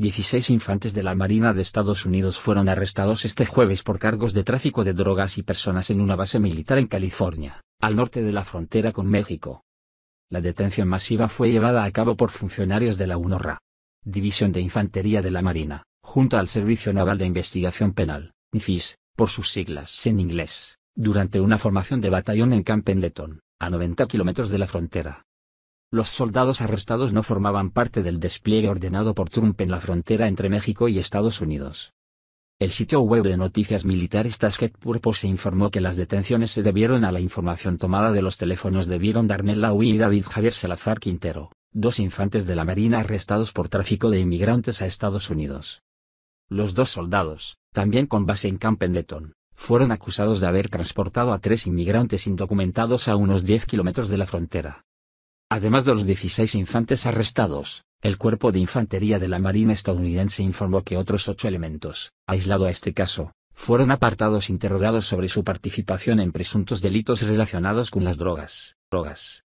16 infantes de la Marina de Estados Unidos fueron arrestados este jueves por cargos de tráfico de drogas y personas en una base militar en California, al norte de la frontera con México. La detención masiva fue llevada a cabo por funcionarios de la UNORRA, División de Infantería de la Marina, junto al Servicio Naval de Investigación Penal, NIFIS, por sus siglas en inglés, durante una formación de batallón en Camp Pendleton, a 90 kilómetros de la frontera. Los soldados arrestados no formaban parte del despliegue ordenado por Trump en la frontera entre México y Estados Unidos. El sitio web de noticias militares Purpo se informó que las detenciones se debieron a la información tomada de los teléfonos de Vieron Darnell y David Javier Salazar Quintero, dos infantes de la Marina arrestados por tráfico de inmigrantes a Estados Unidos. Los dos soldados, también con base en Camp fueron acusados de haber transportado a tres inmigrantes indocumentados a unos 10 kilómetros de la frontera. Además de los 16 infantes arrestados, el Cuerpo de Infantería de la Marina estadounidense informó que otros ocho elementos, aislado a este caso, fueron apartados e interrogados sobre su participación en presuntos delitos relacionados con las drogas, drogas,